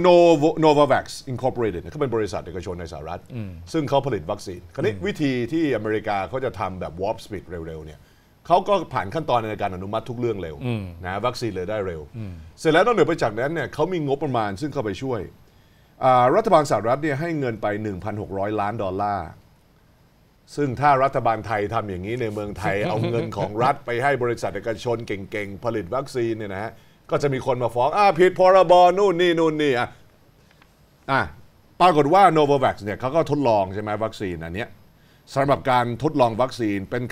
โนโนวาแว็กซ์อินคอร์ปอเรทเขาเป็นบริษัทเอกชนในสหรัฐ ซึ่งเขาผลิตวัคซีนคราวนี้วิธีที่อเมริกาเขาจะทำแบบวอร์ปสปีดเร็วๆเนี่ยเขาก็ผ่านขั้นตอนในการอนุมัติทุกเรื่องเร็วนะวัคซีนเลยได้เร็ว เสร็จแล้วนอกเหนือไปจากนั้นเนี่ยเขามีงบประมาณซึ่งเข้าไปช่วย รัฐบาลสหรัฐเนี่ยให้เงินไป 1,600 ล้านดอลลาร์ ซึ่งถ้ารัฐบาลไทยทำอย่างนี้ในเมืองไทยเอาเงินของรัฐไปให้บริษัทเอกชนเก่งๆผลิตวัคซีนเนี่ยนะฮะก็จะมีคนมาฟ้องอ่าผิดพรบนู่นนี่ นู่นนี่อ่ะอ่ะปรากฏว่า n o v a v a x เนี่ยเขาก็ทดลองใช่ไหมวัคซีนอันเนี้ยสำหรับการทดลองวัคซีนเป็น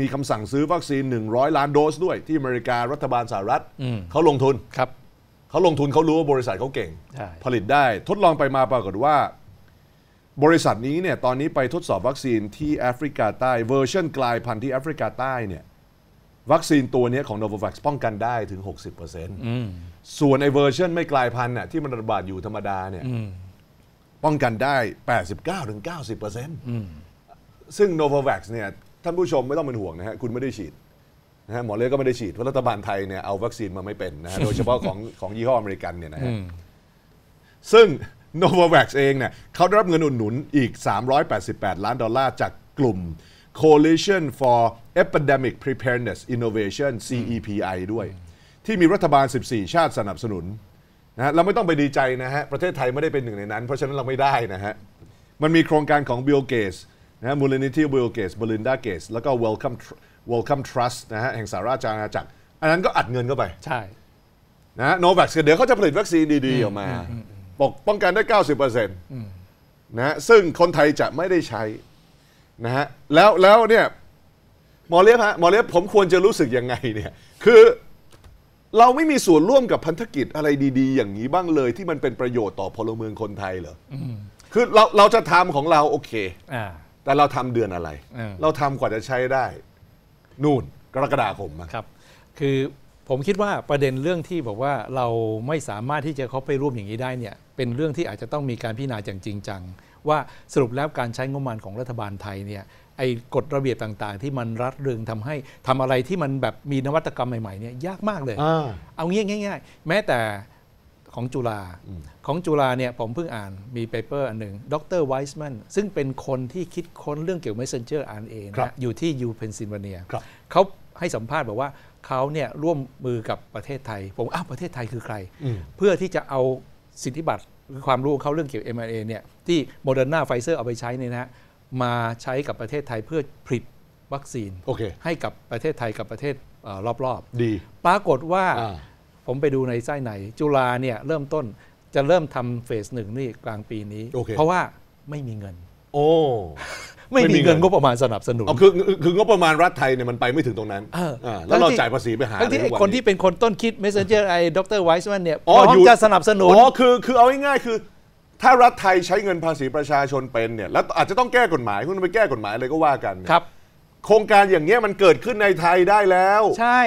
มีคำสั่งซื้อวัคซีน 100 ล้านโดสด้วยที่อเมริการัฐบาลสหรัฐเขาลงทุนครับเขาลงทุนเขารู้ว่าบริษัทเขาเก่ง ผลิตได้ทดลองไปมาปรากฏว่าบริษัทนี้เนี่ยตอนนี้ไปทดสอบวัคซีนที่แอฟริกาใต้เวอร์ชันกลายพันธุ์ที่แอฟริกาใต้เนี่ยวัคซีนตัวนี้ของ n o v a v a x ป้องกันได้ถึง 60%ส่วนไอเวอร์ชันไม่กลายพันธุ์น่ยที่มันระบาดอยู่ธรรมดาเนี่ยป้องกันได้ 89-90%ซึ่ง n o v a v a x เนี่ยท่านผู้ชมไม่ต้องเป็นห่วงนะฮะคุณไม่ได้ฉีดนะฮะหมอเล็กก็ไม่ได้ฉีด เพราะรัฐบาลไทยเนี่ยเอาวัคซีนมาไม่เป็นนะฮะโดยเฉพาะของของยี่ห้ออเมริกันเนี่ยนะฮะซึ่ง n o v a v a x เองเนี่ยเขาได้รับเงินอุดหนุนอีก388 ล้านดอลลาร์จากกลุ่ม Coalition for Epidemic Preparedness Innovation CEPI ด้วย ที่มีรัฐบาล 14 ชาติสนับสนุนนะฮะเราไม่ต้องไปดีใจนะฮะ ประเทศไทยไม่ได้เป็นหนึ่งในนั้น เพราะฉะนั้นเราไม่ได้นะฮะ มันมีโครงการของ b i Bill Gates นะมูลนิธิ Gates b e l บริ a ดา Gates แล้วก็ Welcome Welcome Trust นะฮะแห่งสหราชอาณาจักร อันนั้นก็อัดเงินเข้าไป ใช่นะโนว a คเดี๋ยวเขาจะผลิตวัคซีนดี ๆออกมาปกป้องกันได้ 90%นะซึ่งคนไทยจะไม่ได้ใช้นะฮะแล้วแล้วเนี่ยหมอเลียบฮะหมอเลียบผมควรจะรู้สึกยังไงเนี่ยคือเราไม่มีส่วนร่วมกับพันธกิจอะไรดีๆอย่างนี้บ้างเลย ที่มันเป็นประโยชน์ต่อพลเมืองคนไทยเหรออคือเราเราจะทำของเราโอเคอแต่เราทำเดือนอะไร เราทำกว่าจะใช้ได้ นู่นกรกฎาคมครับคือผมคิดว่าประเด็นเรื่องที่บอกว่าเราไม่สามารถที่จะเข้าไปร่วมอย่างนี้ได้เนี่ยเป็นเรื่องที่อาจจะต้องมีการพิจารณาอย่างจริงจังว่าสรุปแล้วการใช้งบประมาณของรัฐบาลไทยเนี่ยไอ้กฎระเบียบต่างๆ ที่มันรัดเรึงทำให้ทำอะไรที่มันแบบมีนวัตกรรมใหม่ๆเนี่ยยากมากเลยอเอางี้ง่ายๆแม้แต่ของจุฬาของจุฬาเนี่ยผมเพิ่งอ่านมีเปเปอร์อันหนึ่งดรไวส์แมนซึ่งเป็นคนที่คิดค้นเรื่องเกี่ยวกับเซ e เ s e n g อ r RNA นงอยู่ที่ยูเพนซิลเวเนียเขาให้สัมภาษณ์บอกว่าเขาเนี่ยร่วมมือกับประเทศไทยผมอ้าวประเทศไทยคือใคร เพื่อที่จะเอาสิทธิบัตรความรู้ของเขาเรื่องเกี่ยวกับ mRNA เนี่ย ที่โมเดอร์นาไฟเซอร์เอาไปใช้เนี่ยนะฮะมาใช้กับประเทศไทยเพื่อผลิตวัคซีนโอเคให้กับประเทศไทยกับประเทศอรอบดีๆปรากฏว่าผมไปดูในไส้ไหน จุฬาเนี่ยเริ่มต้นจะเริ่มทำเฟสหนึ่งนี่กลางปีนี้ o k เ y เพราะว่าไม่มีเงิน โอ้ไม่มีเงินงบประมาณสนับสนุน๋อคือคือ งบประมาณรัฐไทยเนี่ยมันไปไม่ถึงตรงนั้นแล้วเราจ่ายภาษีไปหาทั้งที่คนที่เป็นคนต้นคิด Messenger ไอ้ดรไวส์มันเนี่ยพร้อมจะสนับสนุน อ๋อ คือคือเอาง่ายๆคือ ถ้ารัฐไทยใช้เงินภาษีประชาชนเป็นเนี่ยแล้วอาจจะต้องแก้กฎหมายคุณไปแก้กฎหมายอะไรก็ว่ากันครับ โครงการอย่างเงี้ยมันเกิดขึ้นในไทยได้แล้ว ใช่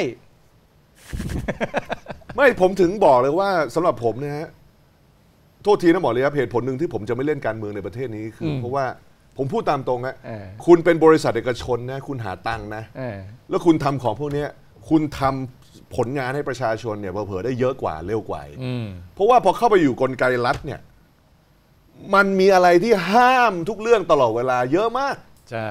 ไม่ผมถึงบอกเลยว่าสำหรับผมเนี่ยโทษทีนะหมอเลยครับเหตุผลหนึ่งที่ผมจะไม่เล่นการเมืองในประเทศนี้คือเพราะว่าผมพูดตามตรงนะคุณเป็นบริษัทเอกชนนะ คุณหาตังค์นะแล้วคุณทำของพวกนี้ คุณทำผลงานให้ประชาชนเนี่ยเผลอได้เยอะกว่าเร็วกว่าเพราะว่าพอเข้าไปอยู่กลไกรัฐเนี่ย มันมีอะไรที่ห้ามทุกเรื่องตลอดเวลาเยอะมาก ใช่